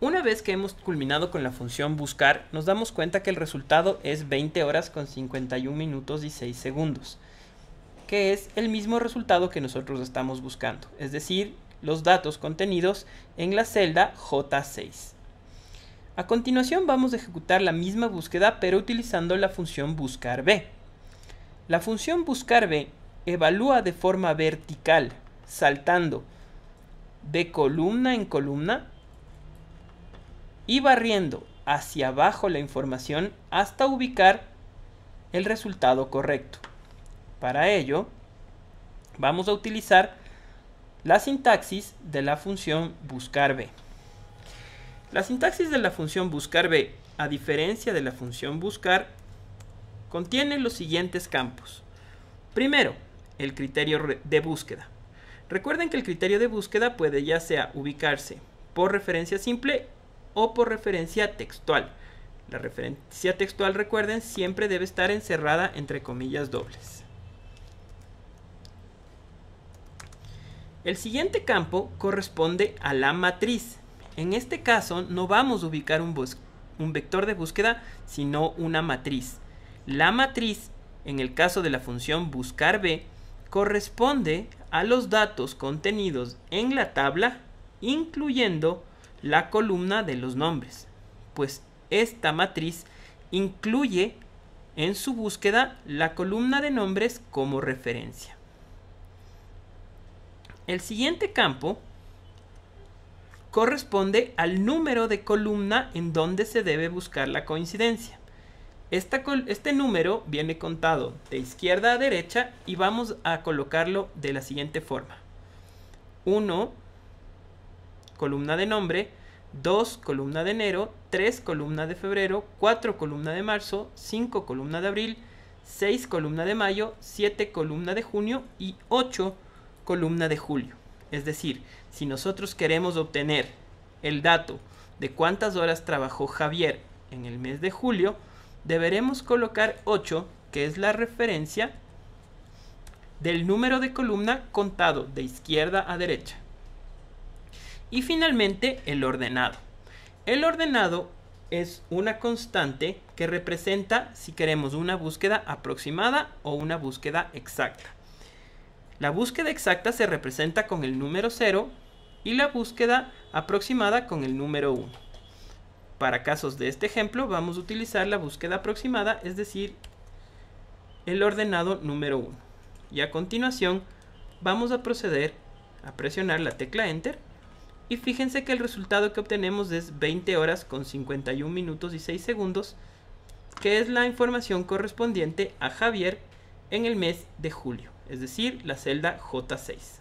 Una vez que hemos culminado con la función buscar, nos damos cuenta que el resultado es 20 horas con 51 minutos y 6 segundos, que es el mismo resultado que nosotros estamos buscando, es decir, los datos contenidos en la celda J6. A continuación vamos a ejecutar la misma búsqueda pero utilizando la función buscar B. La función buscar B evalúa de forma vertical, saltando de columna en columna y barriendo hacia abajo la información hasta ubicar el resultado correcto. Para ello, vamos a utilizar la sintaxis de la función buscarB, La sintaxis de la función buscarB a diferencia de la función buscar, contiene los siguientes campos. Primero, el criterio de búsqueda. Recuerden que el criterio de búsqueda puede ya sea ubicarse por referencia simple o por referencia textual. La referencia textual, recuerden, siempre debe estar encerrada entre comillas dobles. El siguiente campo corresponde a la matriz. En este caso no vamos a ubicar un, un vector de búsqueda, sino una matriz. La matriz, en el caso de la función buscar corresponde a los datos contenidos en la tabla, incluyendo la columna de los nombres, pues esta matriz incluye en su búsqueda la columna de nombres como referencia. El siguiente campo corresponde al número de columna en donde se debe buscar la coincidencia. este número viene contado de izquierda a derecha y vamos a colocarlo de la siguiente forma. 1, columna de nombre, 2 columna de enero, 3 columna de febrero, 4 columna de marzo, 5 columna de abril, 6 columna de mayo, 7 columna de junio y 8 columna de julio. Es decir, si nosotros queremos obtener el dato de cuántas horas trabajó Javier en el mes de julio, deberemos colocar 8, que es la referencia del número de columna contado de izquierda a derecha. Y finalmente el ordenado. El ordenado es una constante que representa si queremos una búsqueda aproximada o una búsqueda exacta. La búsqueda exacta se representa con el número 0 y la búsqueda aproximada con el número 1. Para casos de este ejemplo vamos a utilizar la búsqueda aproximada, es decir, el ordenado número 1. Y a continuación vamos a proceder a presionar la tecla Enter y fíjense que el resultado que obtenemos es 20 horas con 51 minutos y 6 segundos, que es la información correspondiente a Javier en el mes de julio, es decir, la celda J6.